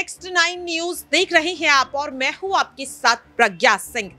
next nine news देख रहे हैं आप और मैं हूं आपके साथ प्रज्ञा सिंह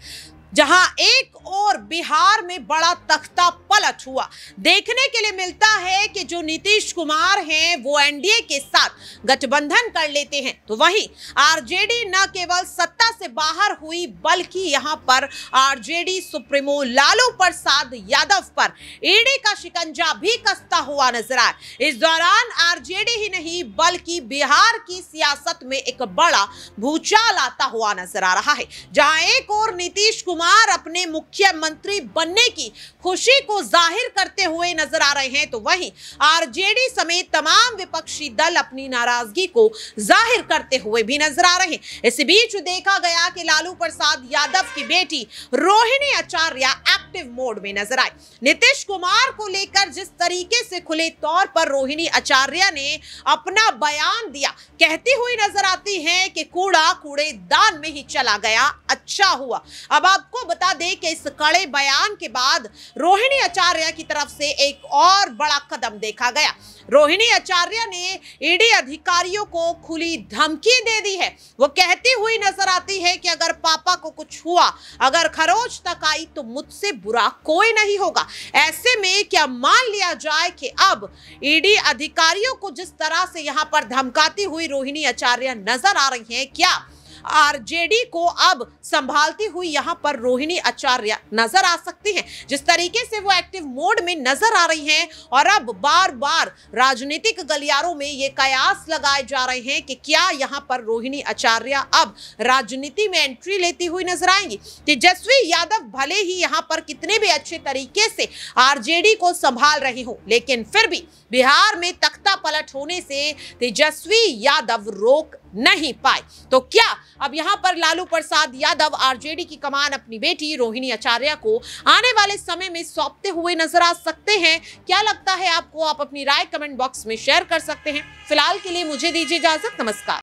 जहां एक और बिहार में बड़ा तख्ता पलट हुआ देखने के लिए मिलता है कि जो नीतीश कुमार हैं वो एनडीए के साथ गठबंधन कर लेते हैं तो वहीं आरजेडी न केवल सत्ता से बाहर हुई बल्कि यहां पर आरजेडी सुप्रीमो लालू प्रसाद यादव पर ईडी का शिकंजा भी कसता हुआ नजर आया इस दौरान आरजेडी ही नहीं बल्कि बिहार की सियासत में एक बड़ा भूचाल आता हुआ नजर आ रहा है जहां एक और नीतीश कुमार अपने मुख्यमंत्री बनने की खुशी को जाहिर करते हुए नजर आ रहे हैं तो वहीं आरजेडी समेत तमाम विपक्षी दल अपनी नाराजगी को जाहिर करते हुए भी नजर आ रहे इसी बीच देखा गया कि लालू प्रसाद यादव की बेटी रोहिणी आचार्य एक्टिव मोड में नजर आए नीतीश कुमार को लेकर जिस तरीके से खुले तौर पर रोहिणी आचार्य ने अपना बयान दिया कहती हुई नजर आती है कि कूड़ा कूड़ेदान में ही चला गया अच्छा हुआ अब आपको बता दें कि इस कड़े बयान के बाद रोहिणी आचार्य की तरफ से एक और बड़ा कदम देखा गया रोहिणी आचार्य ने ईडी अधिकारियों को खुली धमकी दे दी है वो कहती हुई नजर आती है कि अगर पापा को कुछ हुआ अगर खरोच तक आई तो मुझसे बुरा कोई नहीं होगा ऐसे में क्या मान लिया जाए कि अब ईडी e अधिकारियों को जिस तरह से यहां पर धमकाती हुई रोहिणी आचार्य नजर आ रही हैं क्या आरजेडी को अब संभालती हुई यहाँ पर रोहिणी आचार्य नजर आ सकती हैं जिस तरीके से वो एक्टिव मोड में नजर आ रही हैं और अब बार बार राजनीतिक गलियारों में ये कयास लगाए जा रहे हैं कि क्या यहाँ पर रोहिणी आचार्य अब राजनीति में एंट्री लेती हुई नजर आएंगी तेजस्वी यादव भले ही यहाँ पर कितने भी अच्छे तरीके से आरजेडी को संभाल रही हो लेकिन फिर भी बिहार में तख्ता पलट होने से तेजस्वी यादव रोक नहीं पाए तो क्या अब यहां पर लालू प्रसाद यादव आरजेडी की कमान अपनी बेटी रोहिणी आचार्य को आने वाले समय में सौंपते हुए नजर आ सकते हैं क्या लगता है आपको आप अपनी राय कमेंट बॉक्स में शेयर कर सकते हैं फिलहाल के लिए मुझे दीजिए इजाजत नमस्कार